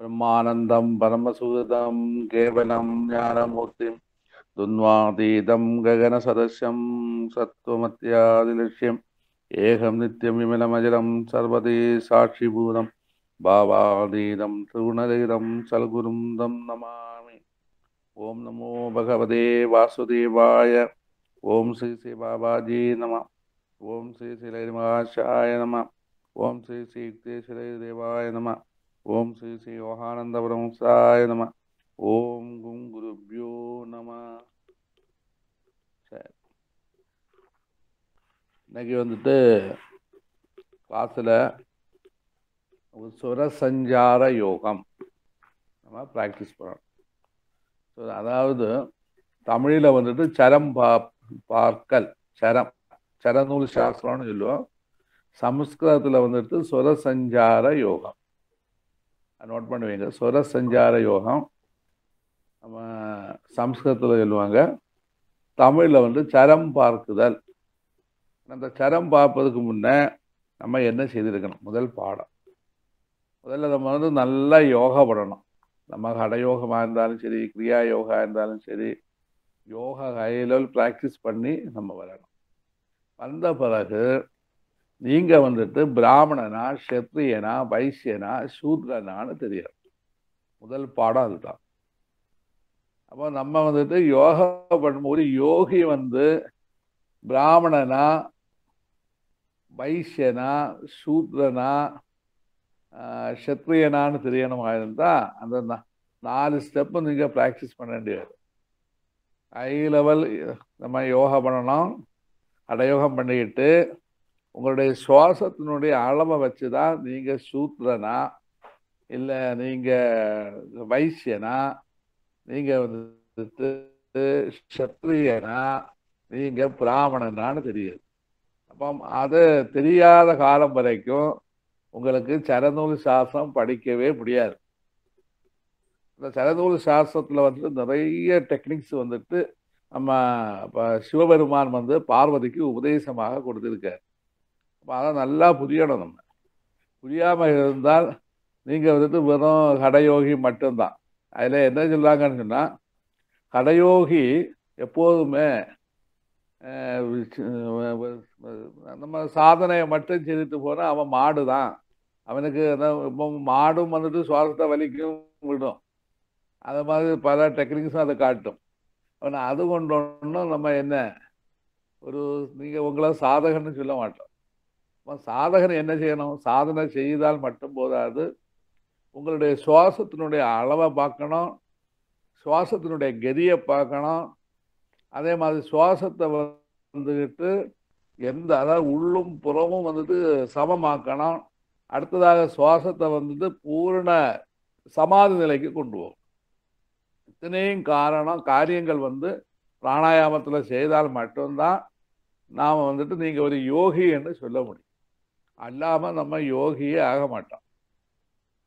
பிரம்மானந்தம் பரமசூதம் கேவலம் ஞானமூர்த்தி துன்வாதீதம் ககன சதசியம் சத்வமத்தியாதிலட்சியம் ஏகம் நித்தியம் விமலமஜலம் சர்வதே சாட்சிபூதம் பாவாதீதம் திருகுணரீதம் சல்குரும் தம் நமாமி ஓம் நமோ பகவதே வாசுதேவாய ஓம் ஸ்ரீ ஸ்ரீ பாபாஜி நம ஓம் ஸ்ரீ ஸ்ரீ லரிமாஷாய நம ஓம் ஸ்ரீ ஸ்ரீ யுக்தேஸ்வர தேவாய நம ஓம் ஸ்ரீ ஸ்ரீ யோகானந்த சாய நம ஓம் கும் குருப்யோ நம சரி இன்னைக்கு வந்துட்டு கிளாஸில் ஒரு சஞ்சார யோகம் நம்ம ப்ராக்டிஸ் பண்ணணும் ஸோ அதாவது தமிழில் வந்துட்டு சரம் பா பார்க்கல் சரம் சரநூல் சாஸ்திரம்னு சொல்லுவோம் சமஸ்கிருதத்தில் வந்துட்டு சஞ்சார யோகம் நோட் பண்ணுவீங்க சுர சஞ்சார யோகம் நம்ம சம்ஸ்கிருதத்தில் சொல்லுவாங்க தமிழில் வந்து சரம் பார்க்குதல் அந்த சரம் பார்ப்பதுக்கு முன்னே நம்ம என்ன செய்திருக்கணும் முதல் பாடம் முதல்ல நம்ம வந்து நல்லா யோகா பண்ணணும் நம்ம கடயோகமாக இருந்தாலும் சரி கிரியா யோகா இருந்தாலும் சரி யோகா ஹை லெவல் ப்ராக்டிஸ் பண்ணி நம்ம வரணும் வந்த பிறகு நீங்கள் வந்துட்டு பிராமணனா க்ஷத்ரியனா வைசியனா சூத்ரனான்னு தெரியாது முதல் பாடம் அதுதான் அப்போ நம்ம வந்துட்டு யோகா பண்ணும்போது யோகி வந்து பிராமணனா வைசியனா சூத்ரனா க்ஷத்ரியனான்னு தெரியணுமா இருந்தால் அந்த நாலு ஸ்டெப்பு நீங்கள் ப்ராக்டிஸ் பண்ண வேண்டியது ஹை லெவல் நம்ம யோகா பண்ணணும் அடயோகம் பண்ணிக்கிட்டு உங்களுடைய சுவாசத்தினுடைய அளவை வச்சு தான் நீங்கள் சூத்ரனா இல்லை நீங்கள் வைசியனா நீங்கள் வந்து சத்திரியனா நீங்கள் பிராமணனான்னு தெரியுது அப்போ அது தெரியாத காலம் வரைக்கும் உங்களுக்கு சரநூல் சாஸ்திரம் படிக்கவே முடியாது இந்த சரநூல் சாஸ்திரத்தில் வந்துட்டு நிறைய டெக்னிக்ஸ் வந்துட்டு நம்ம இப்போ சிவபெருமான் வந்து பார்வதிக்கு உபதேசமாக கொடுத்துருக்கார் அதை நல்லா புரியணும் நம்ம புரியாமல் இருந்தால் நீங்கள் வந்துட்டு வெறும் கடயோகி மட்டும்தான் அதில் என்ன சொல்கிறாங்கன்னு சொன்னால் கடையோகி எப்போதுமே நம்ம சாதனையை மட்டும் செய்துட்டு போனால் அவன் மாடு தான் அவனுக்கு மாடும் வந்துட்டு சுவாசத்தை வலிக்கும் விடும் அது மாதிரி பல டெக்னிக்ஸும் அதை காட்டும் அவனை அது கொண்டு நம்ம என்ன ஒரு நீங்கள் உங்களை சாதகன்னு சொல்ல மாட்டோம் அப்போ சாதகன் என்ன செய்யணும் சாதனை செய்தால் மட்டும் போதாது உங்களுடைய சுவாசத்தினுடைய அளவை பார்க்கணும் சுவாசத்தினுடைய கதியை பார்க்கணும் அதே மாதிரி சுவாசத்தை வந்துக்கிட்டு எந்த அதாவது உள்ளும் புறமும் வந்துட்டு சமமாக்கணும் அடுத்ததாக சுவாசத்தை வந்துட்டு பூரண சமாதி நிலைக்கு கொண்டு போகும் இத்தனையும் காரணம் காரியங்கள் வந்து பிராணாயாமத்தில் செய்தால் மட்டும்தான் நாம் வந்துட்டு நீங்கள் ஒரு யோகி என்று சொல்ல முடியும் அல்லாமல் நம்ம யோகியே ஆக மாட்டோம்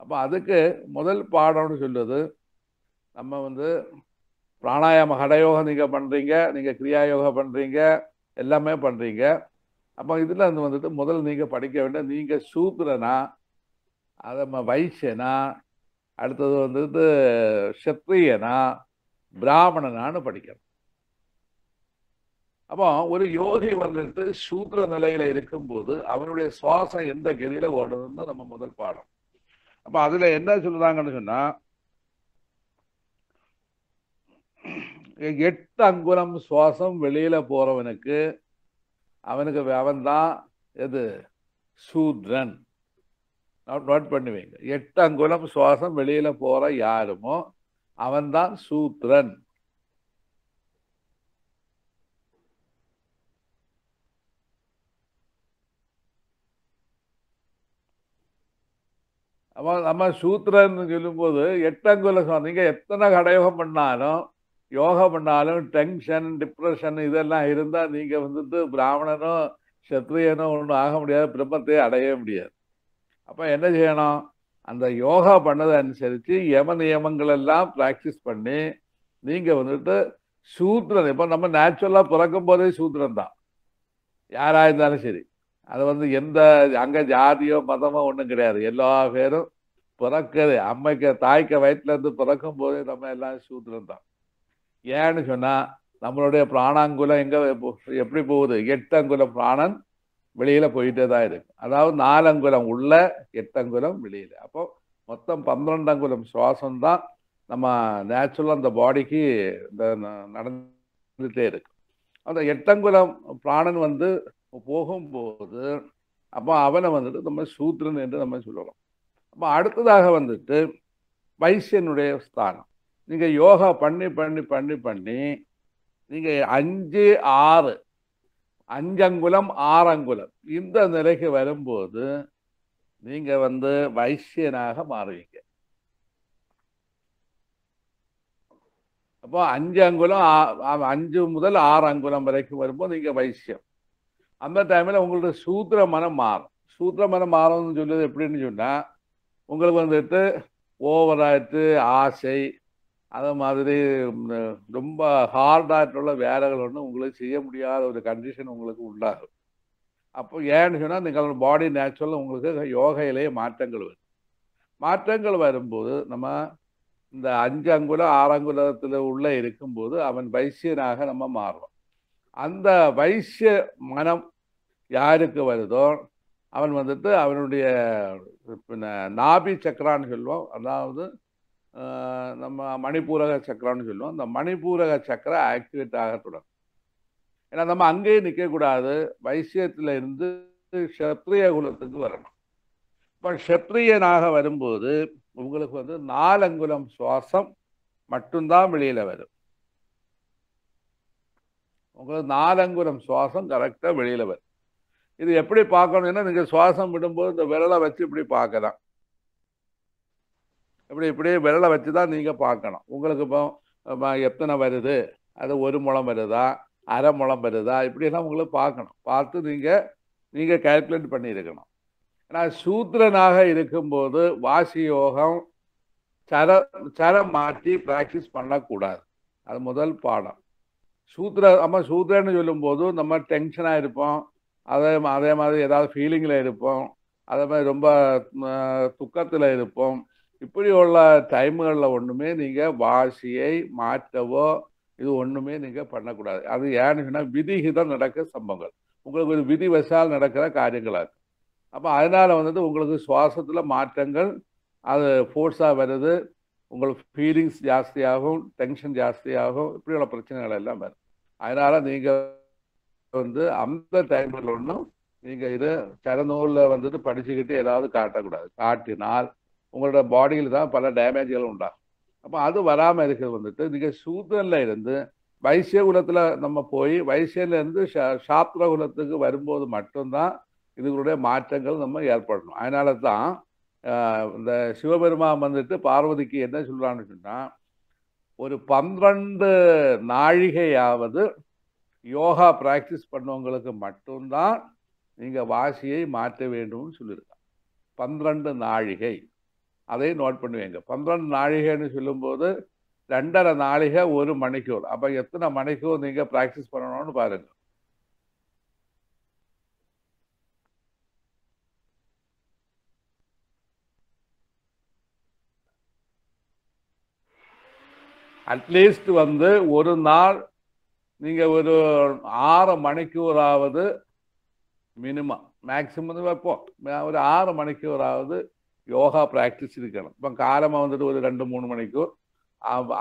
அப்போ அதுக்கு முதல் பாடம்னு சொல்வது நம்ம வந்து பிராணாயாம ஹடயோகம் நீங்கள் பண்ணுறீங்க நீங்கள் கிரியா யோகா பண்ணுறீங்க எல்லாமே பண்ணுறீங்க அப்போ இதில் வந்து வந்துட்டு முதல் நீங்கள் படிக்க வேண்டிய நீங்கள் சூத்திரனா அதை வைசியனா அடுத்தது வந்துட்டு சத்திரியனா பிராமணனான்னு படிக்கணும் அப்போ ஒரு யோகி வந்துட்டு சூத்திர நிலையில இருக்கும்போது அவனுடைய சுவாசம் எந்த கதியில ஓடுதுன்னு நம்ம முதல் பாடம் அப்ப அதுல என்ன சொல்லுதாங்கன்னு சொன்னா எட்டு அங்குலம் சுவாசம் வெளியில போறவனுக்கு அவனுக்கு அவன் தான் எது சூத்ரன் நோட் பண்ணுவீங்க எட்டு அங்குலம் சுவாசம் வெளியில போற யாருமோ அவன்தான் சூத்ரன் நம்ம நம்ம சூத்திரன்னு சொல்லும்போது எட்டங்குல சொன்னீங்க எத்தனை கடயோகம் பண்ணாலும் யோகா பண்ணாலும் டென்ஷன் டிப்ரெஷன் இதெல்லாம் இருந்தால் நீங்கள் வந்துட்டு பிராமணனோ சத்ரியனும் ஒன்றும் ஆக முடியாது பிரம்மத்தை அடையவே முடியாது அப்போ என்ன செய்யணும் அந்த யோகா பண்ணதை அனுசரித்து யம நியமங்கள் எல்லாம் ப்ராக்டிஸ் பண்ணி நீங்கள் வந்துட்டு சூத்திரன் இப்போ நம்ம நேச்சுரலாக பிறக்கும் போதே சூத்திரன் தான் யாராக இருந்தாலும் சரி அது வந்து எந்த அங்கே ஜாதியோ மதமோ ஒன்றும் கிடையாது எல்லா பேரும் பிறக்கிறது அம்மைக்கு தாய்க்கு வயிற்றுலேருந்து பிறக்கும் போது நம்ம எல்லாம் சூத்திரம் தான் ஏன்னு சொன்னால் நம்மளுடைய பிராணாங்குலம் எங்கே எப்படி போகுது எட்டங்குல பிராணன் வெளியில் போயிட்டே தான் இருக்கு அதாவது நாலங்குலம் உள்ள எட்டங்குலம் வெளியில் அப்போ மொத்தம் பன்னிரெண்டங்குலம் சுவாசம் தான் நம்ம நேச்சுரலாக அந்த பாடிக்கு இந்த நடந்துகிட்டே இருக்கு அந்த எட்டங்குலம் பிராணன் வந்து போகும்போது அப்போ அவனை வந்துட்டு நம்ம சூத்ரன் என்று நம்ம சொல்லலாம் அப்போ அடுத்ததாக வந்துட்டு வைசியனுடைய ஸ்தானம் நீங்கள் யோகா பண்ணி பண்ணி பண்ணி பண்ணி நீங்கள் அஞ்சு ஆறு அஞ்சங்குலம் ஆறங்குலம் இந்த நிலைக்கு வரும்போது நீங்கள் வந்து வைசியனாக மாறுவீங்க அப்போ அஞ்சு அங்குலம் அஞ்சு முதல் ஆறு அங்குலம் வரைக்கும் வரும்போது நீங்கள் வைசியம் அந்த டைமில் உங்களோட சூத்திர மனம் மாறும் சூத்திர மனம் மாறும்னு சொல்லுவது எப்படின்னு சொன்னால் உங்களுக்கு வந்துட்டு ஓவராயிட்டு ஆசை அது மாதிரி ரொம்ப ஹார்டாகிட்டுள்ள வேலைகள் ஒன்று உங்களுக்கு செய்ய முடியாத ஒரு கண்டிஷன் உங்களுக்கு உண்டாகும் அப்போ ஏன்னு சொன்னால் நீங்கள் பாடி நேச்சுரலாக உங்களுக்கு யோகையிலேயே மாற்றங்கள் வரும் மாற்றங்கள் வரும்போது நம்ம இந்த அஞ்சு அங்குல ஆறங்குலத்தில் உள்ளே இருக்கும்போது அவன் வைசியனாக நம்ம மாறுறோம் அந்த வைசிய மனம் யாருக்கு வருதோ அவன் வந்துட்டு அவனுடைய பின்ன நாபி சக்கரான்னு சொல்லுவோம் அதாவது நம்ம மணிப்பூரக சக்கரான்னு சொல்லுவோம் அந்த மணிப்பூரக சக்கர ஆக்டிவேட் ஆக தொடங்கும் ஏன்னா நம்ம அங்கேயே நிற்கக்கூடாது வைசியத்தில் இருந்து ஷத்ரிய குலத்துக்கு வரணும் இப்போ ஷத்ரியனாக வரும்போது உங்களுக்கு வந்து நாலங்குலம் சுவாசம் மட்டும்தான் வெளியில் வரும் உங்களுக்கு நாலங்குரம் சுவாசம் கரெக்டாக வெளியில் வரும் இது எப்படி பார்க்கணும்னா நீங்கள் சுவாசம் விடும்போது இந்த விரலை வச்சு இப்படி பார்க்கலாம் இப்படி இப்படியே விரலை வச்சு தான் நீங்கள் பார்க்கணும் உங்களுக்கு இப்போ எத்தனை வருது அது ஒரு முளம் வருதா அரை முளம் வருதா இப்படிலாம் உங்களுக்கு பார்க்கணும் பார்த்து நீங்கள் நீங்கள் கேல்குலேட் பண்ணியிருக்கணும் ஏன்னா சூத்திரனாக இருக்கும்போது வாசி யோகம் சர சரம் மாற்றி ப்ராக்டிஸ் பண்ணக்கூடாது அது முதல் பாடம் சூத்ர நம்ம சூத்ரன்னு சொல்லும்போது நம்ம டென்ஷனாக இருப்போம் அதே அதே மாதிரி ஏதாவது ஃபீலிங்கில் இருப்போம் அதே மாதிரி ரொம்ப துக்கத்தில் இருப்போம் இப்படி உள்ள டைம்களில் ஒன்றுமே நீங்கள் வாசியை மாற்றவோ இது ஒன்றுமே நீங்கள் பண்ணக்கூடாது அது ஏன்னு சொன்னால் விதிகிதம் நடக்கிற சம்பவங்கள் உங்களுக்கு ஒரு விதி வசால் நடக்கிற காரியங்களாக இருக்கும் அப்போ அதனால் வந்துட்டு உங்களுக்கு சுவாசத்தில் மாற்றங்கள் அது ஃபோர்ஸாக வருது உங்களுக்கு ஃபீலிங்ஸ் ஜாஸ்தியாகும் டென்ஷன் ஜாஸ்தியாகும் இப்படி உள்ள பிரச்சனைகள் எல்லாம் வரும் அதனால நீங்க வந்து அந்த டைம்ல ஒன்றும் நீங்க இதை சரநூல்ல வந்துட்டு படிச்சுக்கிட்டு ஏதாவது காட்டக்கூடாது காட்டினால் உங்களோட பாடியில் தான் பல டேமேஜ்கள் உண்டாகும் அப்போ அது வராமல் இருக்கிறது வந்துட்டு நீங்கள் சூதனில் இருந்து வைசிய குலத்தில் நம்ம போய் வைசியிலேருந்து ஷா சாப்திர குலத்துக்கு வரும்போது மட்டும்தான் இதுகளுடைய மாற்றங்கள் நம்ம ஏற்படணும் அதனால தான் இந்த சிவபெருமான் வந்துட்டு பார்வதிக்கு என்ன சொல்கிறான்னு சொன்னால் ஒரு பன்னெண்டு நாழிகையாவது யோகா ப்ராக்டிஸ் பண்ணவங்களுக்கு மட்டும்தான் நீங்கள் வாசியை மாற்ற வேண்டும்னு சொல்லியிருக்காங்க பന്ത്രண்டு நாழிகை அதையும் நோட் பண்ணுவேங்க பன்னிரெண்டு நாழிகைன்னு சொல்லும்போது ரெண்டரை நாளிகை ஒரு மணிக்கூர் அப்போ எத்தனை மணிக்கூர் நீங்கள் ப்ராக்டிஸ் பண்ணணும்னு பாருங்கள் அட்லீஸ்ட் வந்து ஒரு நாள் நீங்கள் ஒரு ஆறு மணிக்கூறாவது மினிமம் மேக்சிமம் வைப்போம் ஒரு ஆறு மணிக்கூறாவது யோகா ப்ராக்டிஸ் இருக்கணும் இப்போ காலமாக வந்துட்டு ஒரு ரெண்டு மூணு மணிக்கூர்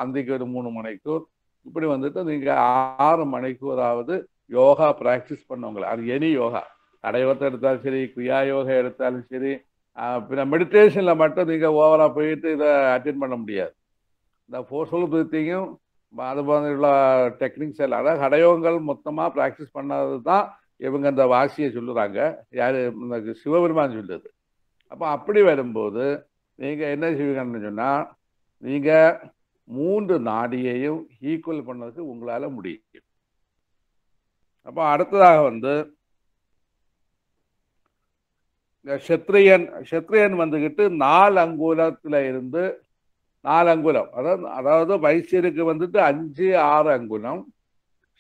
அந்திக்கு ஒரு மூணு மணிக்கூர் இப்படி வந்துட்டு நீங்கள் ஆறு மணிக்கூறாவது யோகா ப்ராக்டிஸ் பண்ணவங்களை அது எனி யோகா தடைவத்தை எடுத்தாலும் சரி கிரியா யோகா எடுத்தாலும் சரி பின்ன மெடிடேஷனில் மட்டும் நீங்கள் ஓவராக போயிட்டு இதை அட்டென்ட் பண்ண முடியாது இந்த ஃபோர்ஸ்ஃபுல் பிரீத்திங்கும் அது மாதிரியுள்ள டெக்னிக்ஸ் எல்லாம் அதாவது மொத்தமாக ப்ராக்டிஸ் பண்ணது தான் இவங்க அந்த வாசியை சொல்லுறாங்க யார் இந்த சிவபெருமான் சொல்லுது அப்போ அப்படி வரும்போது நீங்கள் என்ன செய்வீங்கன்னு சொன்னால் நீங்கள் மூன்று நாடியையும் ஈக்குவல் பண்ணதுக்கு உங்களால் முடியும் அப்போ அடுத்ததாக வந்து ஷத்ரியன் ஷத்ரியன் வந்துக்கிட்டு நாலு அங்குலத்தில் இருந்து நாலு அங்குலம் அதாவது அதாவது வைசியனுக்கு வந்துட்டு அஞ்சு ஆறு அங்குலம்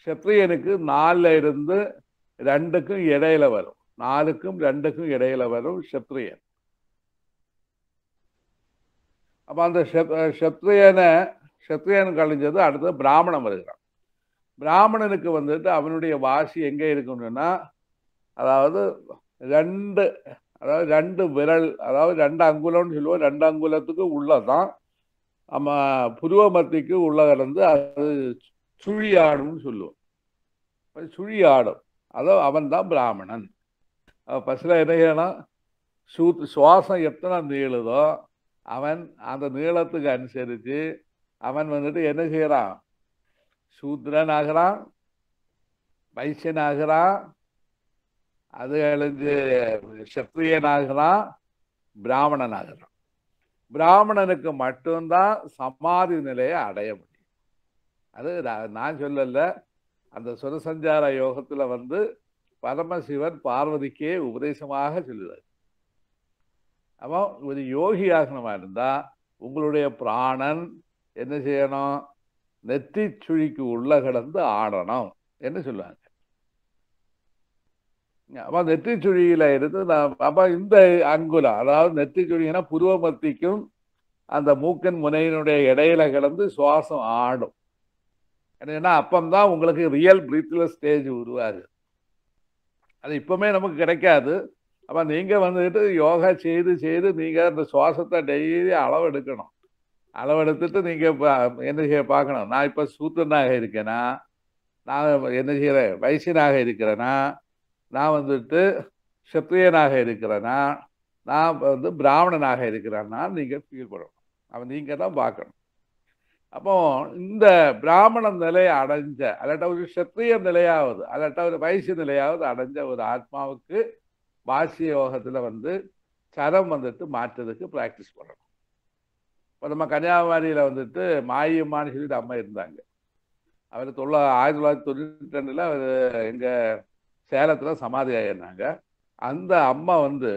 ஷத்ரியனுக்கு நாலில் இருந்து ரெண்டுக்கும் இடையில வரும் நாலுக்கும் ரெண்டுக்கும் இடையில வரும் ஷத்ரியன் அப்போ அந்த ஷத்ரியனை ஷத்ரியன் கழிஞ்சது அடுத்து பிராமணன் வருகிறான் பிராமணனுக்கு வந்துட்டு அவனுடைய வாசி எங்கே இருக்கணும்னா அதாவது ரெண்டு அதாவது ரெண்டு விரல் அதாவது ரெண்டு அங்குலம்னு சொல்லுவோம் ரெண்டு அங்குலத்துக்கு உள்ளதான் நம்ம மத்திக்கு உள்ள கடந்து அது சுழி ஆடும்னு சொல்லுவோம் சுழி ஆடும் அதோ அவன் தான் பிராமணன் பசுல என்ன சூ சுவாசம் எத்தனை நீளுதோ அவன் அந்த நீளத்துக்கு அனுசரித்து அவன் வந்துட்டு என்ன செய்கிறான் சூத்ரன் ஆகிறான் வைசியன் ஆகிறான் அது எழுந்து சத்திரியன் ஆகிறான் பிராமணன் ஆகிறான் பிராமணனுக்கு மட்டும்தான் சமாதி நிலையை அடைய முடியும் அது நான் சொல்லல அந்த சுரசஞ்சார யோகத்தில் வந்து பரமசிவன் பார்வதிக்கே உபதேசமாக சொல்லுவார் அப்போ ஒரு யோகி இருந்தால் உங்களுடைய பிராணன் என்ன செய்யணும் நெத்தி சுழிக்கு உள்ள கிடந்து ஆடணும் என்ன சொல்லுவாங்க அப்போ நெற்றிச்சுழியில இருந்து நான் அப்போ இந்த அங்குலம் அதாவது நெற்றிச்சுழினா புருவமத்திக்கும் அந்த மூக்கன் முனையினுடைய இடையில கிடந்து சுவாசம் ஆடும் ஏன்னா அப்பந்தான் உங்களுக்கு ரியல் பிரீத்ல ஸ்டேஜ் உருவாகுது அது இப்போமே நமக்கு கிடைக்காது அப்போ நீங்கள் வந்துட்டு யோகா செய்து செய்து நீங்கள் அந்த சுவாசத்தை டெய்லி அளவெடுக்கணும் அளவெடுத்துட்டு நீங்கள் இப்போ என்ன செய்ய பார்க்கணும் நான் இப்போ சூத்தனாக இருக்கேனா நான் என்ன செய்கிறேன் வயசினாக இருக்கிறேன்னா நான் வந்துட்டு சத்திரியனாக இருக்கிறேன்னா நான் வந்து பிராமணனாக இருக்கிறேன்னா நீங்கள் ஃபீல் பண்ணணும் அவன் நீங்கள் தான் பார்க்கணும் அப்போ இந்த பிராமண நிலையை அடைஞ்ச அல்லாட்ட ஒரு சத்திரிய நிலையாவது அல்லாட்ட ஒரு வயசு நிலையாவது அடைஞ்ச ஒரு ஆத்மாவுக்கு பாசிய யோகத்தில் வந்து சரம் வந்துட்டு மாற்றுறதுக்கு ப்ராக்டிஸ் பண்ணணும் இப்போ நம்ம கன்னியாகுமரியில் வந்துட்டு மாயம்மான்னு சொல்லிட்டு அம்மா இருந்தாங்க அவர் தொள்ள ஆயிரத்தி தொள்ளாயிரத்தி தொண்ணூற்றி ரெண்டில் அவர் எங்கள் சேலத்தில் சமாதி ஆகிருந்தாங்க அந்த அம்மா வந்து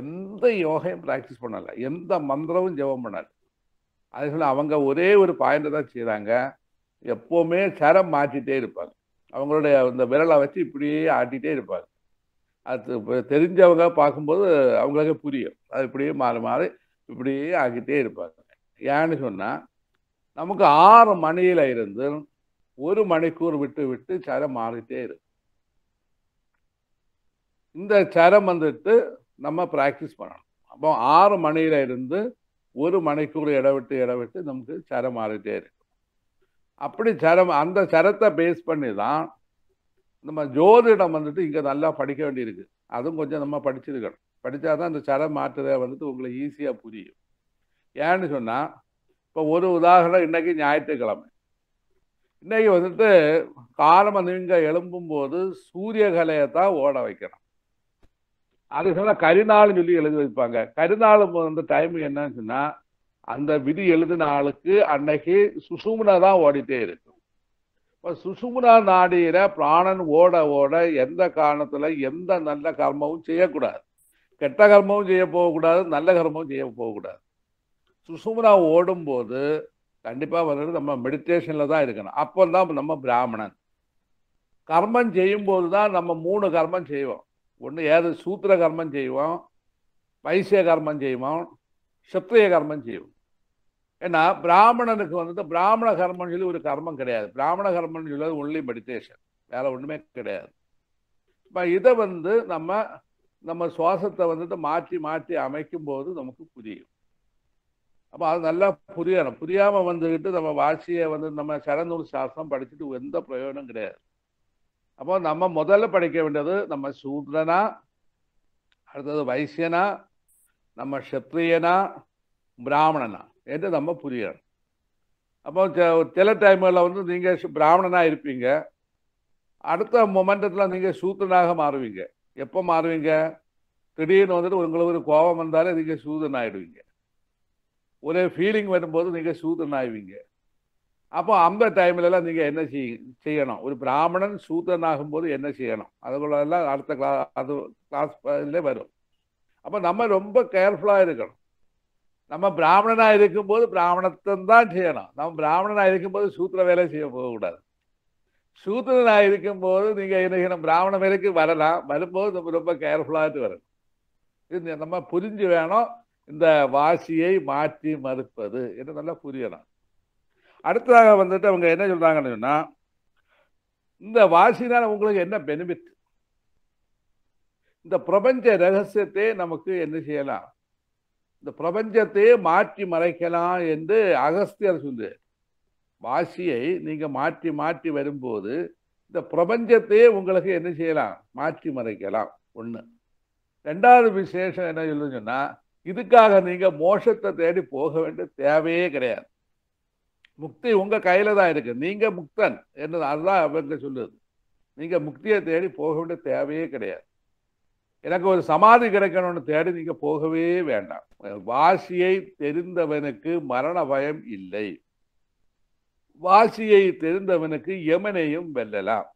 எந்த யோகையும் ப்ராக்டிஸ் பண்ணலை எந்த மந்திரமும் ஜெபம் பண்ணல அதே சொல்ல அவங்க ஒரே ஒரு பாயிண்டை தான் செய்கிறாங்க எப்போவுமே சரம் மாற்றிட்டே இருப்பாங்க அவங்களுடைய அந்த விரலை வச்சு இப்படியே ஆட்டிகிட்டே இருப்பாங்க அது தெரிஞ்சவங்க பார்க்கும்போது அவங்களுக்கே புரியும் அது இப்படியே மாறி மாறி இப்படியே ஆக்கிட்டே இருப்பாங்க ஏன்னு சொன்னால் நமக்கு ஆறு மணியில் இருந்து ஒரு மணிக்கூர் விட்டு விட்டு சரம் மாறிட்டே இருக்கும் இந்த சரம் வந்துட்டு நம்ம ப்ராக்டிஸ் பண்ணணும் அப்போ ஆறு மணியில இருந்து ஒரு மணிக்கூர் இடவிட்டு இடவிட்டு நமக்கு சரம் மாறிட்டே இருக்கும் அப்படி சரம் அந்த சரத்தை பேஸ் பண்ணி தான் நம்ம ஜோதிடம் வந்துட்டு இங்கே நல்லா படிக்க வேண்டியிருக்கு அதுவும் கொஞ்சம் நம்ம படிச்சிருக்கணும் படித்தா தான் அந்த சரம் மாற்றுறதை வந்துட்டு உங்களுக்கு ஈஸியாக புரியும் ஏன்னு சொன்னால் இப்போ ஒரு உதாரணம் இன்றைக்கி ஞாயிற்றுக்கிழமை இன்றைக்கி வந்துட்டு காலம் நீங்கள் எழும்பும்போது சூரியகலையை தான் ஓட வைக்கணும் அது சொன்னால் கரிநாள்னு சொல்லி எழுதி வைப்பாங்க கரிநாள் வந்து டைம் என்னன்னு சொன்னால் அந்த விதி எழுதின ஆளுக்கு அன்னைக்கு சுசுமுனா தான் ஓடிட்டே இருக்கும் இப்போ சுசுமுனா நாடிகிற பிராணன் ஓட ஓட எந்த காரணத்தில் எந்த நல்ல கர்மமும் செய்யக்கூடாது கெட்ட கர்மமும் செய்ய போகக்கூடாது நல்ல கர்மமும் செய்ய போகக்கூடாது சுசுமுனா ஓடும்போது கண்டிப்பாக வந்துட்டு நம்ம மெடிடேஷனில் தான் இருக்கணும் அப்போ தான் நம்ம பிராமணன் கர்மம் செய்யும்போது தான் நம்ம மூணு கர்மம் செய்வோம் ஒன்று ஏது சூத்திர கர்மம் செய்வோம் வைசிய கர்மம் செய்வோம் சத்திரிய கர்மம் செய்வோம் ஏன்னா பிராமணனுக்கு வந்துட்டு பிராமண கர்மம்னு சொல்லி ஒரு கர்மம் கிடையாது பிராமண கர்மம்னு சொல்லி ஒன்லி மெடிடேஷன் வேற ஒன்றுமே கிடையாது இப்போ இதை வந்து நம்ம நம்ம சுவாசத்தை வந்துட்டு மாற்றி மாற்றி அமைக்கும் போது நமக்கு புரியும் அப்போ அது நல்லா புரியணும் புரியாமல் வந்துக்கிட்டு நம்ம வாசியை வந்து நம்ம சடநூல் சாஸ்திரம் படிச்சுட்டு எந்த பிரயோஜனம் கிடையாது அப்போ நம்ம முதல்ல படிக்க வேண்டியது நம்ம சூத்ரனா அடுத்தது வைசியனா நம்ம ஷத்ரியனா பிராமணனா என்று நம்ம புரியணும் அப்போ சில டைம்களில் வந்து நீங்கள் பிராமணனாக இருப்பீங்க அடுத்த மொமெண்டத்தில் நீங்கள் சூத்திரனாக மாறுவீங்க எப்போ மாறுவீங்க திடீர்னு வந்துட்டு உங்களுக்கு ஒரு கோபம் வந்தாலே நீங்கள் சூதன் ஆகிடுவீங்க ஒரே ஃபீலிங் வரும்போது நீங்கள் சூதன் ஆயிடுவீங்க அப்போ அந்த டைம்லலாம் நீங்கள் என்ன செய்யணும் ஒரு பிராமணன் சூதனாகும் போது என்ன செய்யணும் அதுக்குள்ளெல்லாம் அடுத்த கிளா அது கிளாஸ்ல வரும் அப்போ நம்ம ரொம்ப கேர்ஃபுல்லாக இருக்கணும் நம்ம பிராமணனாக இருக்கும்போது பிராமணத்தன் தான் செய்யணும் நம்ம பிராமணனாக இருக்கும்போது சூத்திர வேலை செய்ய போகக்கூடாது சூத்திரனாக இருக்கும்போது நீங்கள் என்ன செய்யணும் பிராமண வேலைக்கு வரலாம் வரும்போது நம்ம ரொம்ப கேர்ஃபுல்லாகிட்டு வரணும் இது நம்ம புரிஞ்சு வேணும் இந்த வாசியை மாற்றி மறுப்பது என்று நல்லா புரியணும் அடுத்ததாக வந்துட்டு அவங்க என்ன சொல்கிறாங்கன்னு சொன்னால் இந்த வாசினால் உங்களுக்கு என்ன பெனிஃபிட் இந்த பிரபஞ்ச ரகசியத்தை நமக்கு என்ன செய்யலாம் இந்த பிரபஞ்சத்தையே மாற்றி மறைக்கலாம் என்று அகஸ்தியர் சொல்லு வாசியை நீங்கள் மாற்றி மாற்றி வரும்போது இந்த பிரபஞ்சத்தையே உங்களுக்கு என்ன செய்யலாம் மாற்றி மறைக்கலாம் ஒன்று ரெண்டாவது விசேஷம் என்ன சொல்லுன்னு சொன்னால் இதுக்காக நீங்கள் மோஷத்தை தேடி போக வேண்டிய தேவையே கிடையாது முக்தி உங்க கையில தான் இருக்கு நீங்க முக்தன் என்றது அதுதான் அவங்க சொல்லுது நீங்க முக்தியை தேடி போக வேண்டிய தேவையே கிடையாது எனக்கு ஒரு சமாதி கிடைக்கணும்னு தேடி நீங்க போகவே வேண்டாம் வாசியை தெரிந்தவனுக்கு மரண பயம் இல்லை வாசியை தெரிந்தவனுக்கு யமனையும் வெல்லலாம்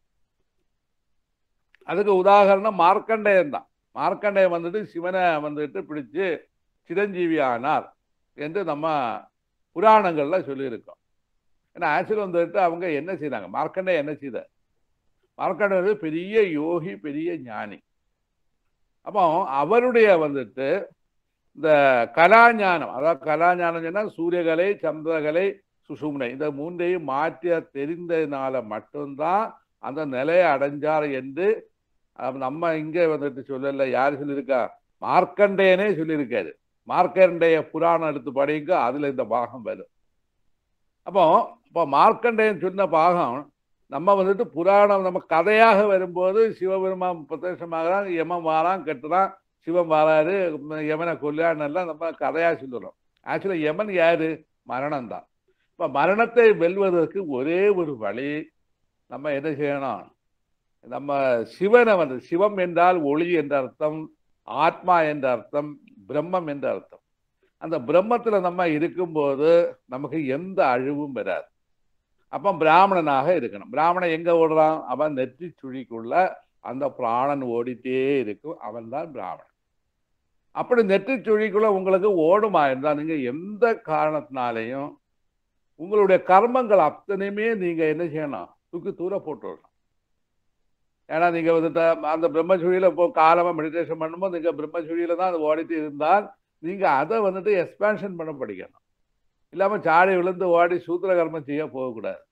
அதுக்கு உதாகரணம் மார்க்கண்டேயன் தான் மார்க்கண்டேயன் வந்துட்டு சிவனை வந்துட்டு பிடிச்சு சிரஞ்சீவி ஆனார் என்று நம்ம புராணங்கள்ல சொல்லியிருக்கோம் ஏன்னா ஆசிரியர் வந்துட்டு அவங்க என்ன செய்தாங்க மார்க்கண்டே என்ன செய்த மார்க்கண்டே பெரிய யோகி பெரிய ஞானி அப்போ அவருடைய வந்துட்டு இந்த கலாஞானம் அதாவது கலாஞானம் சொன்னால் சூரியகலை சந்திரகலை சுசுமனை இந்த மூன்றையும் மாற்றிய தெரிந்ததுனால மட்டும்தான் அந்த நிலையை அடைஞ்சார் என்று நம்ம இங்கே வந்துட்டு சொல்லல யார் சொல்லியிருக்கா மார்க்கண்டேனே சொல்லியிருக்காரு மார்க்கண்டைய புராணம் எடுத்து படிங்க அதில் இந்த பாகம் வரும் அப்போ இப்போ மார்க்கண்டேயன் சொன்ன பாகம் நம்ம வந்துட்டு புராணம் நம்ம கதையாக வரும்போது சிவபெருமான் பிரதேசமாகறான் யமம் வாரான் கட்டுறான் சிவம் வாராரு யமனை கொல்லான்னு நம்ம கதையாக சொல்லுறோம் ஆக்சுவலாக யமன் யாரு மரணம்தான் இப்போ மரணத்தை வெல்வதற்கு ஒரே ஒரு வழி நம்ம என்ன செய்யணும் நம்ம சிவனை வந்து சிவம் என்றால் ஒளி என்ற அர்த்தம் ஆத்மா என்ற அர்த்தம் பிரம்மம் என்ற அர்த்தம் அந்த பிரம்மத்தில் நம்ம இருக்கும்போது நமக்கு எந்த அழிவும் வராது அப்போ பிராமணனாக இருக்கணும் பிராமணன் எங்கே ஓடுறான் அவன் நெற்றி சுழிக்குள்ள அந்த பிராணன் ஓடிட்டே இருக்கும் அவன் தான் பிராமணன் அப்படி நெற்றி சுழிக்குள்ள உங்களுக்கு ஓடுமா இருந்தால் நீங்கள் எந்த காரணத்தினாலையும் உங்களுடைய கர்மங்கள் அத்தனையுமே நீங்கள் என்ன செய்யணும் தூக்கி தூர போட்டு விடணும் ஏன்னா நீங்கள் வந்துட்டு அந்த பிரம்மச்சுழியில் இப்போ காலமாக மெடிடேஷன் பண்ணும்போது நீங்கள் பிரம்மச்சுழியில் தான் அது ஓடிட்டு இருந்தால் நீங்கள் அதை வந்துட்டு எக்ஸ்பேன்ஷன் பண்ண படிக்கணும் இல்லாமல் சாடி விழுந்து ஓடி சூத்திர கர்மம் செய்ய போகக்கூடாது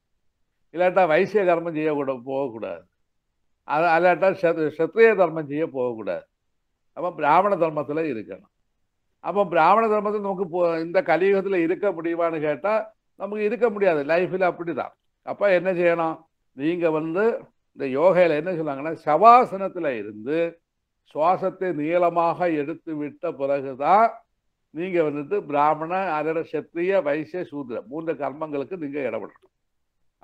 இல்லாட்டா வைசிய கர்மம் செய்யக்கூட போகக்கூடாது அது அல்லாட்டா சத்ரிய தர்மம் செய்ய போகக்கூடாது அப்போ பிராமண தர்மத்தில் இருக்கணும் அப்போ பிராமண தர்மத்தில் நமக்கு போ இந்த கலியுகத்தில் இருக்க முடியுமான்னு கேட்டால் நமக்கு இருக்க முடியாது லைஃப்பில் அப்படி தான் அப்போ என்ன செய்யணும் நீங்கள் வந்து இந்த யோகையில் என்ன சொல்லுவாங்கன்னா சவாசனத்தில் இருந்து சுவாசத்தை நீளமாக எடுத்து விட்ட பிறகுதான் நீங்கள் வந்துட்டு பிராமண அதோட சத்திரிய வைசிய சூத்திர மூன்று கர்மங்களுக்கு நீங்கள் இடப்படணும்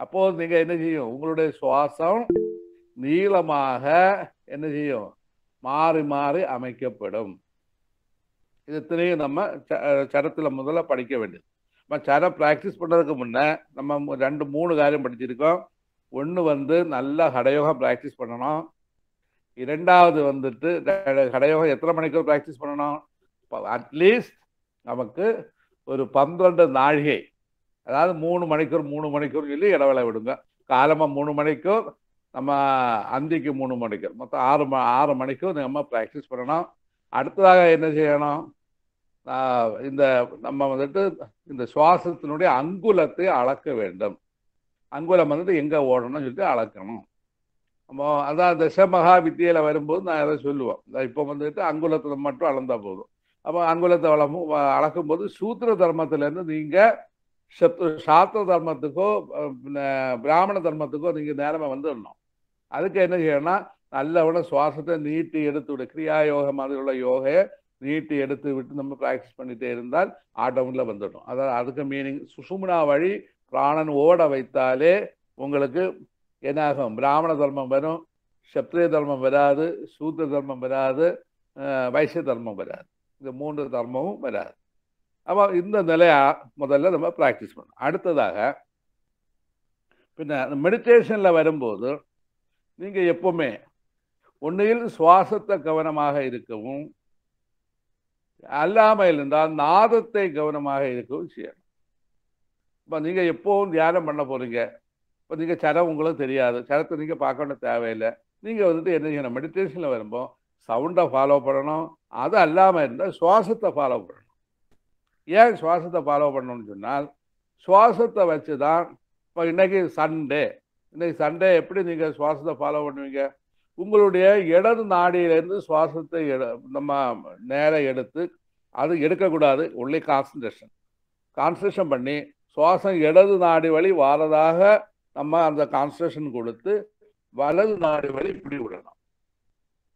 அப்போது நீங்கள் என்ன செய்யும் உங்களுடைய சுவாசம் நீளமாக என்ன செய்யும் மாறி மாறி அமைக்கப்படும் இதுத்திலையும் நம்ம சரத்தில் முதல்ல படிக்க வேண்டியது நம்ம சரம் ப்ராக்டிஸ் பண்ணுறதுக்கு முன்னே நம்ம ரெண்டு மூணு காரியம் படிச்சிருக்கோம் ஒன்று வந்து நல்லா ஹடயோகம் ப்ராக்டிஸ் பண்ணணும் இரண்டாவது வந்துட்டு கடையோகம் எத்தனை மணிக்கு ப்ராக்டிஸ் பண்ணணும் அட்லீஸ்ட் நமக்கு ஒரு பന്ത്രண்டு நாழிகை அதாவது மூணு மணிக்கூர் மூணு மணிக்கூர் சொல்லி இடவேளை விடுங்க காலமாக மூணு மணிக்கூர் நம்ம அந்திக்கு மூணு மணிக்கூர் மொத்தம் ஆறு ம ஆறு மணிக்கூர் நம்ம ப்ராக்டிஸ் பண்ணணும் அடுத்ததாக என்ன செய்யணும் இந்த நம்ம வந்துட்டு இந்த சுவாசத்தினுடைய அங்குலத்தை அளக்க வேண்டும் அங்குலம் வந்துட்டு எங்கே ஓடணும்னு சொல்லிட்டு அளக்கணும் நம்ம அதான் தசமகா வித்தியில் வரும்போது நான் எதை சொல்லுவோம் இப்போ வந்துட்டு அங்குலத்தில் மட்டும் அளந்தால் போதும் அப்போ அங்குலத்தை வளமும் போது சூத்திர தர்மத்திலேருந்து நீங்கள் சத்து சாத்திர தர்மத்துக்கோ பிராமண தர்மத்துக்கோ நீங்கள் நேரமாக வந்துடணும் அதுக்கு என்ன செய்யணும்னா நல்லவன சுவாசத்தை நீட்டி எடுத்து விட கிரியா யோக மாதிரி உள்ள யோகையை நீட்டி எடுத்து விட்டு நம்ம ப்ராக்டிஸ் பண்ணிகிட்டே இருந்தால் ஆட்டோமெட்டில் வந்துடும் அதாவது அதுக்கு மீனிங் சுசுமனா வழி பிராணன் ஓட வைத்தாலே உங்களுக்கு என்னாகும் பிராமண தர்மம் வரும் சத்திரிய தர்மம் வராது சூத்திர தர்மம் வராது வைசிய தர்மம் வராது இந்த மூன்று தர்மமும் வராது அப்போ இந்த நிலையா முதல்ல நம்ம ப்ராக்டிஸ் பண்ணணும் அடுத்ததாக பின்ன மெடிடேஷனில் வரும்போது நீங்கள் எப்போவுமே ஒன்றையில் சுவாசத்தை கவனமாக இருக்கவும் அல்லாமல் இருந்தால் நாதத்தை கவனமாக இருக்கவும் செய்யணும் இப்போ நீங்கள் எப்போவும் தியானம் பண்ண போகிறீங்க இப்போ நீங்கள் சரம் உங்களுக்கு தெரியாது சரத்தை நீங்கள் பார்க்கணும் தேவையில்லை நீங்கள் வந்துட்டு என்ன செய்யணும் மெடிடேஷனில் வரும்போது சவுண்டை ஃபாலோ பண்ணணும் அது அல்லாமல் இருந்தால் சுவாசத்தை ஃபாலோ பண்ணணும் ஏன் சுவாசத்தை ஃபாலோ பண்ணணும்னு சொன்னால் சுவாசத்தை வச்சு தான் இப்போ இன்றைக்கி சண்டே இன்றைக்கி சண்டே எப்படி நீங்கள் சுவாசத்தை ஃபாலோ பண்ணுவீங்க உங்களுடைய இடது நாடியிலேருந்து சுவாசத்தை எட நம்ம நேரம் எடுத்து அது எடுக்கக்கூடாது ஒன்லி கான்சன்ட்ரேஷன் கான்சன்ட்ரேஷன் பண்ணி சுவாசம் இடது நாடி வழி வாரதாக நம்ம அந்த கான்சன்ட்ரேஷன் கொடுத்து வலது நாடி வழி இப்படி விடணும்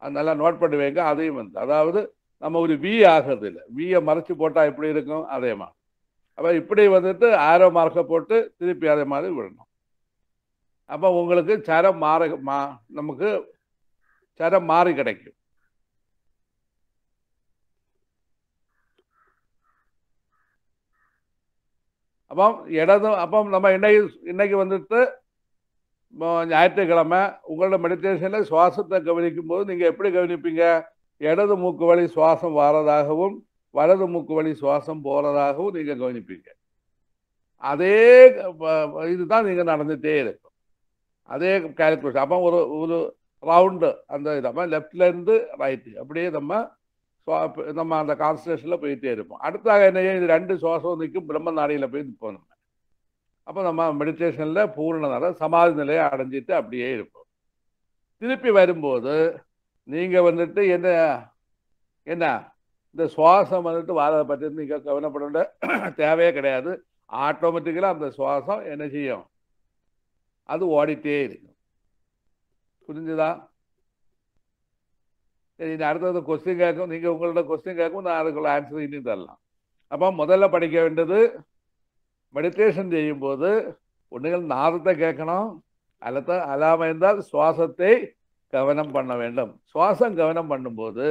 அது நல்லா நோட் பண்ணி வைங்க அதையும் வந்து அதாவது நம்ம ஒரு வி ஆகிறது இல்லை வியை மறைச்சி போட்டால் எப்படி இருக்கும் அதே மாதிரி அப்போ இப்படி வந்துட்டு ஆரோ மார்க்கை போட்டு திருப்பி அதே மாதிரி விடணும் அப்போ உங்களுக்கு சரம் மாற மா நமக்கு சரம் மாறி கிடைக்கும் அப்போ இடதும் அப்போ நம்ம இன்னைக்கு இன்னைக்கு வந்துட்டு ஞாயிற்றுக்கிழமை உங்களோட மெடிடேஷனில் சுவாசத்தை கவனிக்கும் போது நீங்கள் எப்படி கவனிப்பீங்க இடது மூக்கு வழி சுவாசம் வரதாகவும் வலது மூக்கு வழி சுவாசம் போகிறதாகவும் நீங்கள் கவனிப்பீங்க அதே இதுதான் நீங்கள் நடந்துகிட்டே இருக்கும் அதே கால்குலேஷன் அப்போ ஒரு ஒரு ரவுண்டு அந்த நம்ம லெஃப்ட்லேருந்து ரைட்டு அப்படியே நம்ம நம்ம அந்த கான்சன்ட்ரேஷனில் போயிட்டே இருப்போம் அடுத்தாக என்னையே இது ரெண்டு சுவாசம் நிற்கும் பிரம்மநாடியில் போய் நிற்போம் நம்ம அப்போ நம்ம மெடிடேஷனில் நேரம் சமாதி நிலையை அடைஞ்சிட்டு அப்படியே இருப்போம் திருப்பி வரும்போது நீங்கள் வந்துட்டு என்ன என்ன இந்த சுவாசம் வந்துட்டு வாதத்தை பற்றி நீங்கள் கவனப்பட தேவையே கிடையாது ஆட்டோமேட்டிக்கலாக அந்த சுவாசம் என்ன செய்யும் அது ஓடிட்டே இருக்கும் புரிஞ்சுதா சரி நான் அடுத்தது கொஸ்டின் கேட்கும் நீங்கள் உங்களோட கொஸ்டின் கேட்கும் நான் அதுக்குள்ள ஆன்சர் இன்னும் தரலாம் அப்போ முதல்ல படிக்க வேண்டியது மெடிடேஷன் செய்யும்போது ஒன்றுகள் நாதத்தை கேட்கணும் அல்லது அல்லாமல் சுவாசத்தை கவனம் பண்ண வேண்டும் சுவாசம் கவனம் பண்ணும்போது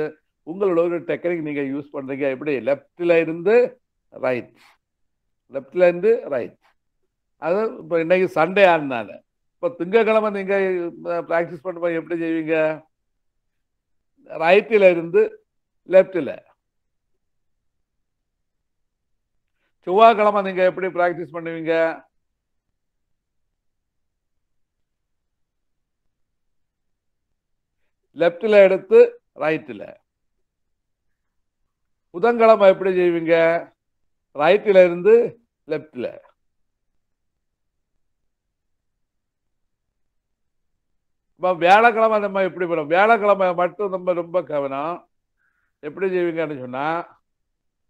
உங்களோட ஒரு டெக்னிக் நீங்கள் யூஸ் பண்ணுறீங்க எப்படி லெஃப்டில் இருந்து ரைட் லெஃப்டில் இருந்து ரைட் அது இப்போ இன்னைக்கு சண்டே ஆனால இப்போ திங்கக்கிழமை நீங்கள் ப்ராக்டிஸ் பண்ணும்போது எப்படி செய்வீங்க ரைட்டில் இருந்து லெஃப்டில் செவ்வாய்க்கிழமை நீங்கள் எப்படி ப்ராக்டிஸ் பண்ணுவீங்க லெஃப்டில் எடுத்து ரைட்டில் புதன்கிழமை எப்படி செய்வீங்க ரைட்டில் இருந்து லெஃப்டில் இப்போ வியாழக்கிழமை நம்ம எப்படி பண்ணுவோம் வியாழக்கிழமை மட்டும் நம்ம ரொம்ப கவனம் எப்படி செய்வீங்கன்னு சொன்னால்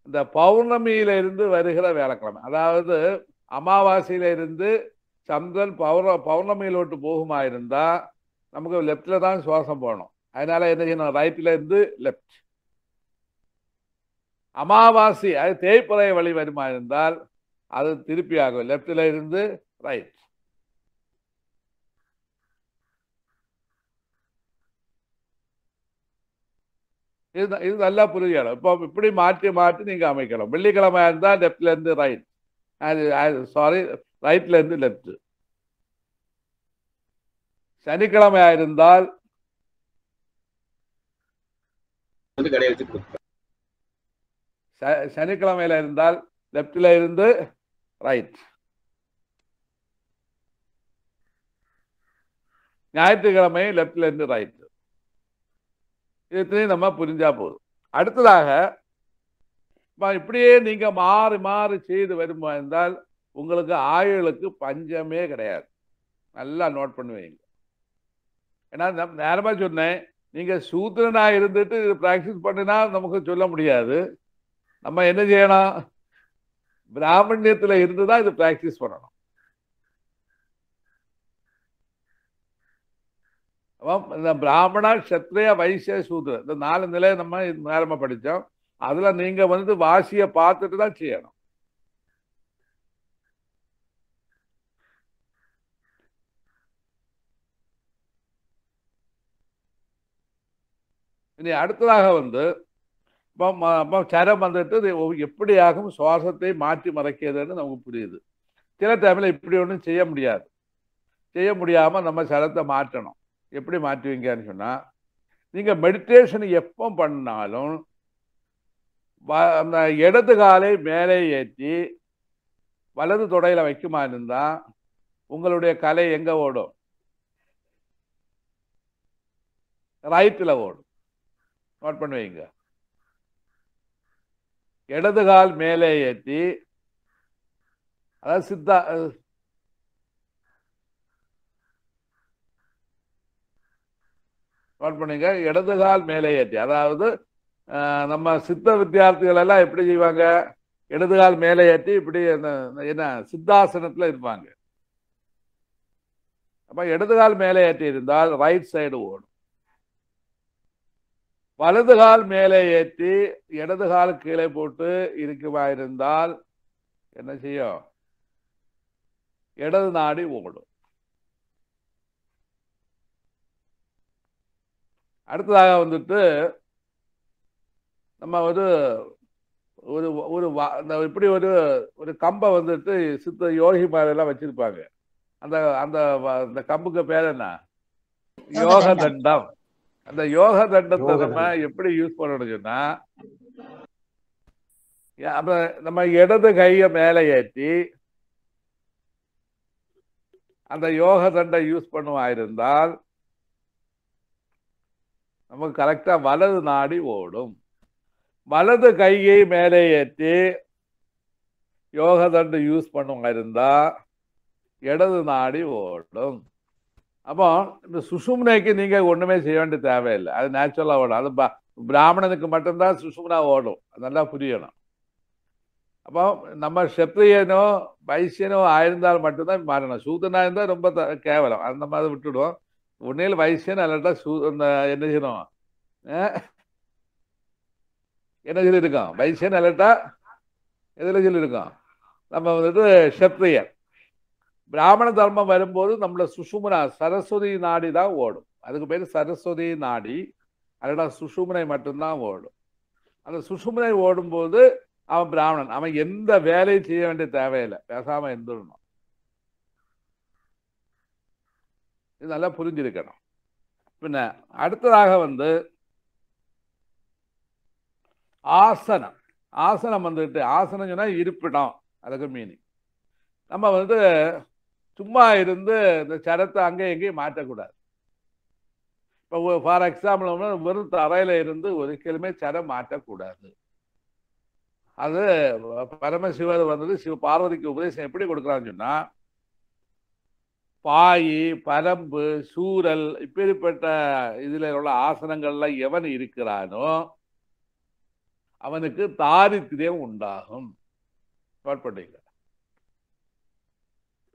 இந்த பௌர்ணமியில இருந்து வருகிற வியாழக்கிழமை அதாவது இருந்து சந்திரன் பௌர விட்டு போகுமா இருந்தால் நமக்கு லெஃப்டில் தான் சுவாசம் போகணும் அதனால என்ன செய்யணும் ரைட்ல இருந்து லெஃப்ட் அமாவாசை அது தேய்ப்பறை வழி வருமா இருந்தால் அது திருப்பி ஆகும் லெஃப்டில் இருந்து ரைட் இது இது நல்லா புரிஞ்சுக்கணும் இப்போ இப்படி மாற்றி மாற்றி நீங்கள் அமைக்கணும் வெள்ளிக்கிழமை இருந்தால் லெஃப்ட்லேருந்து ரைட் சாரி ரைட்லேருந்து லெஃப்ட் சனிக்கிழமையா இருந்தால் சனிக்கிழமையில இருந்தால் லெப்ட்ல இருந்து ரைட் ஞாயிற்றுக்கிழமை லெப்ட்ல இருந்து ரைட் இத்தனையும் நம்ம புரிஞ்சா போதும் அடுத்ததாக இப்படியே நீங்க மாறி மாறி செய்து வருமா இருந்தால் உங்களுக்கு ஆயுளுக்கு பஞ்சமே கிடையாது நல்லா நோட் பண்ணுவீங்க ஏன்னா நேரமாக சொன்னேன் நீங்கள் சூத்திரனாக இருந்துட்டு ப்ராக்டிஸ் பண்ணினா நமக்கு சொல்ல முடியாது நம்ம என்ன செய்யணும் பிராமணியத்தில் இருந்து தான் இது ப்ராக்டிஸ் பண்ணணும் இந்த பிராமணா சத்ரிய வைசிய சூத்ர இந்த நாலு நிலையை நம்ம நேரமாக படித்தோம் அதில் நீங்கள் வந்து வாசியை பார்த்துட்டு தான் செய்யணும் இனி அடுத்ததாக வந்து இப்போ சரம் வந்துட்டு எப்படியாகும் சுவாசத்தை மாற்றி மறைக்கிறதுன்னு நமக்கு புரியுது சில டைமில் இப்படி ஒன்றும் செய்ய முடியாது செய்ய முடியாமல் நம்ம சரத்தை மாற்றணும் எப்படி மாற்றுவீங்கன்னு சொன்னால் நீங்கள் மெடிடேஷன் எப்போ பண்ணாலும் அந்த இடது காலை மேலே ஏற்றி வலது தொடையில் வைக்குமா இருந்தால் உங்களுடைய கலை எங்கே ஓடும் ரைட்டில் ஓடும் நோட் பண்ணுவீங்க இடது கால் மேலே ஏற்றி அதாவது சித்தா நோட் பண்ணுங்க இடது கால் மேலே ஏற்றி அதாவது நம்ம சித்த வித்தியார்த்திகள் எல்லாம் எப்படி செய்வாங்க இடது கால் மேலே ஏற்றி இப்படி என்ன சித்தாசனத்தில் இருப்பாங்க அப்போ இடது கால் மேலே ஏற்றி இருந்தால் ரைட் சைடு ஓடும் வலது கால் மேலே ஏற்றி இடது கால் கீழே போட்டு இருக்குமா இருந்தால் என்ன செய்யும் இடது நாடி ஓடும் அடுத்ததாக வந்துட்டு நம்ம வந்து ஒரு ஒரு இப்படி ஒரு ஒரு கம்பை வந்துட்டு சித்த யோகி மாதிரிலாம் வச்சிருப்பாங்க அந்த அந்த அந்த கம்புக்கு பேர் என்ன யோக தண்டம் அந்த யோக தண்டத்தை நம்ம எப்படி யூஸ் பண்ணணும்னா நம்ம இடது கையை மேலே ஏற்றி அந்த யோக தண்டை யூஸ் பண்ணுவாயிருந்தால் நமக்கு கரெக்டாக வலது நாடி ஓடும் வலது கையை மேலே ஏற்றி யோக தண்டு யூஸ் பண்ணுவாங்க இருந்தால் இடது நாடி ஓடும் அப்போ இந்த சுசும்னைக்கு நீங்கள் ஒன்றுமே செய்ய வேண்டிய தேவையில்லை அது நேச்சுரலாக ஓடும் அது பிராமணனுக்கு மட்டும்தான் சுசும்னா ஓடும் நல்லா புரியணும் அப்போ நம்ம செப்ரியனோ வைசியனோ ஆயிருந்தால் மட்டும்தான் மாறணும் சூதனாக இருந்தால் ரொம்ப கேவலம் அந்த மாதிரி விட்டுடுவோம் ഉണ്ണിയിൽ വൈശ്യൻ അല്ലാട്ട சூ அந்த என்ன செய்யணும் என்ன சொல்லியிருக்கோம் வைசியன் அலட்டா எதில் சொல்லியிருக்கோம் நம்ம வந்துட்டு ஷத்ரியர் பிராமண தர்மம் வரும்போது நம்மள சுஷுமனா சரஸ்வதி நாடி தான் ஓடும் அதுக்கு பேர் சரஸ்வதி நாடி அல்லடா சுஷுமனை மட்டும்தான் ஓடும் அந்த சுஷுமனை ஓடும்போது அவன் பிராமணன் அவன் எந்த வேலையும் செய்ய வேண்டிய தேவையில்லை பேசாமல் எந்திரணும் இது நல்லா புரிஞ்சிருக்கணும் பின்ன அடுத்ததாக வந்து ஆசனம் ஆசனம் வந்துட்டு ஆசனம் சொன்னால் இருப்பிடம் அதுக்கு மீனிங் நம்ம வந்து சும்மா இருந்து இந்த சரத்தை அங்கே எங்கேயும் மாற்றக்கூடாது இப்போ ஃபார் எக்ஸாம்பிள் வெறும் தரையில் இருந்து ஒரிக்கலுமே சரம் மாற்றக்கூடாது அது பரமசிவர் வந்தது சிவ பார்வதிக்கு உபதேசம் எப்படி கொடுக்குறான்னு சொன்னால் பாய் பரம்பு சூரல் இப்படிப்பட்ட இதில் உள்ள ஆசனங்கள்ல எவன் இருக்கிறானோ அவனுக்கு தாரித்திரியம் உண்டாகும்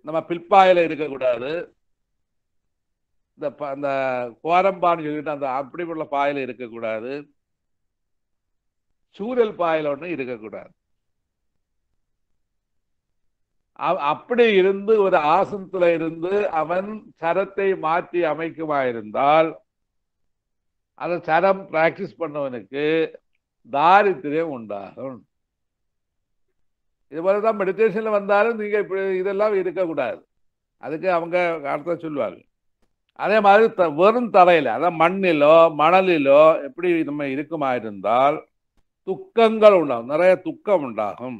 நம்ம பிற்பாயில் இருக்கக்கூடாது இந்த அந்த கோரம்பான்னு சொல்லிட்டு அந்த அப்படி உள்ள பாயில் இருக்கக்கூடாது சூரல் பாயில் ஒன்று இருக்கக்கூடாது அப்படி இருந்து ஒரு ஆசனத்துல இருந்து அவன் சரத்தை மாற்றி அமைக்குமா இருந்தால் அந்த சரம் பிராக்டிஸ் பண்ணவனுக்கு தாரித்திரியம் உண்டாகும் இது போலதான் தான் மெடிடேஷனில் வந்தாலும் நீங்கள் இப்படி இதெல்லாம் இருக்கக்கூடாது அதுக்கு அவங்க அடுத்த சொல்லுவாங்க அதே மாதிரி த வெறும் தலையில அதான் மண்ணிலோ மணலிலோ எப்படி நம்ம இருக்குமா இருந்தால் துக்கங்கள் உண்டாகும் நிறைய துக்கம் உண்டாகும்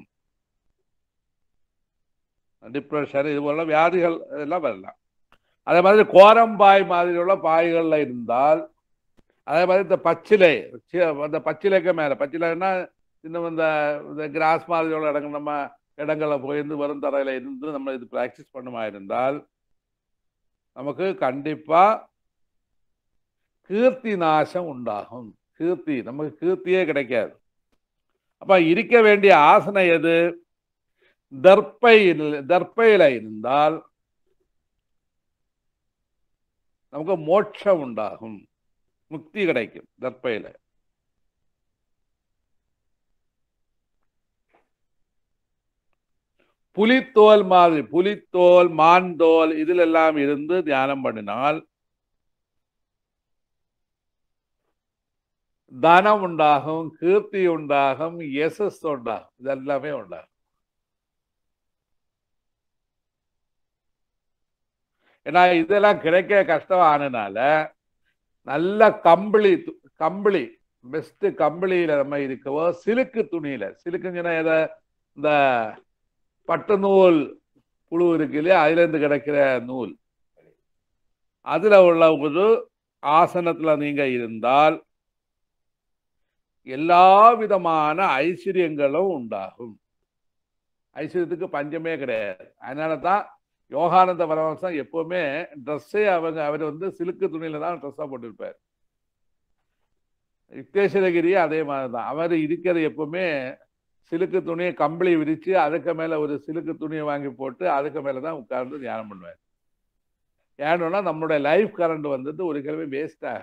டிப்ரெஷன் இது போல வியாதிகள் இதெல்லாம் வரலாம் அதே மாதிரி கோரம்பாய் மாதிரி உள்ள பாய்களில் இருந்தால் அதே மாதிரி இந்த பச்சிலை அந்த பச்சிலைக்கு மேலே பச்சிலைன்னா இன்னும் இந்த இந்த கிராஸ் மாதிரி உள்ள இடங்கள் நம்ம இடங்களில் இருந்து வரும் தரையில் இருந்து நம்ம இது ப்ராக்டிஸ் பண்ணுமா இருந்தால் நமக்கு கண்டிப்பாக கீர்த்தி நாசம் உண்டாகும் கீர்த்தி நமக்கு கீர்த்தியே கிடைக்காது அப்போ இருக்க வேண்டிய ஆசனம் எது தர்பையில் தர்பையில இருந்தால் நமக்கு மோட்சம் உண்டாகும் முக்தி கிடைக்கும் தர்பையில புலித்தோல் மாதிரி புலித்தோல் மான் இதில் எல்லாம் இருந்து தியானம் பண்ணினால் தனம் உண்டாகும் கீர்த்தி உண்டாகும் எசஸ் உண்டாகும் இதெல்லாமே உண்டாகும் ஏன்னா இதெல்லாம் கிடைக்க கஷ்டம் ஆனதுனால நல்ல கம்பளி கம்பளி பெஸ்ட் கம்பளியில நம்ம இருக்கவோ சிலுக்கு துணியில சிலுக்குன்னு சொன்னா எதை இந்த பட்டு நூல் புழு இருக்கு இல்லையா அதுல இருந்து கிடைக்கிற நூல் அதுல உள்ள ஒரு ஆசனத்துல நீங்க இருந்தால் எல்லா விதமான ஐஸ்வர்யங்களும் உண்டாகும் ஐஸ்வர்யத்துக்கு பஞ்சமே கிடையாது அதனால தான் யோகானந்த பரமஹம்சா எப்பவுமே எப்போவுமே ட்ரெஸ்ஸே அவங்க அவர் வந்து சிலுக்கு துணியில் தான் ட்ரெஸ்ஸாக போட்டிருப்பார் யுக்தேஸ்வரகிரி அதே மாதிரி தான் அவர் இருக்கிற எப்போவுமே சிலுக்கு துணியை கம்பளி விரித்து அதுக்கு மேலே ஒரு சிலுக்கு துணியை வாங்கி போட்டு அதுக்கு மேலே தான் உட்கார்ந்து தியானம் பண்ணுவார் ஏன்னா நம்மளுடைய லைஃப் கரண்ட் வந்துட்டு ஒரு கிழமை வேஸ்டாக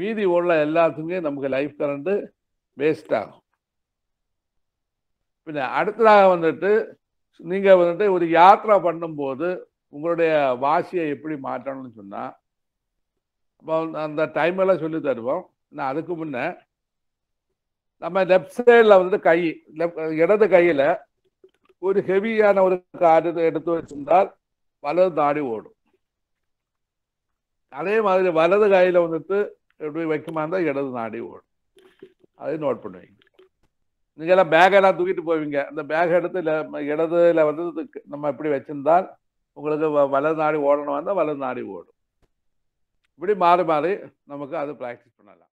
மீதி உள்ள எல்லாத்துக்குமே நமக்கு லைஃப் கரண்ட்டு வேஸ்ட் ஆகும் பின்ன அடுத்ததாக வந்துட்டு நீங்கள் வந்துட்டு ஒரு யாத்திரை பண்ணும்போது உங்களுடைய வாசியை எப்படி மாற்றணும்னு சொன்னால் அப்போ அந்த டைம் எல்லாம் சொல்லி தருவோம் நான் அதுக்கு முன்னே நம்ம லெஃப்ட் சைடில் வந்துட்டு கை இடது கையில் ஒரு ஹெவியான ஒரு காரியத்தை எடுத்து வச்சிருந்தால் வலது தாடி ஓடும் அதே மாதிரி வலது கையில் வந்துட்டு எப்படி வைக்குமா இருந்தால் இடது நாடி ஓடும் அதையும் நோட் பண்ணுவீங்க நீங்கள்லாம் எல்லாம் தூக்கிட்டு போவீங்க அந்த பேக் எடுத்து இடதுல வந்து நம்ம இப்படி வச்சிருந்தால் உங்களுக்கு வலது நாடி ஓடணும் வந்தால் வலது நாடி ஓடும் இப்படி மாறி மாறி நமக்கு அது ப்ராக்டிஸ் பண்ணலாம்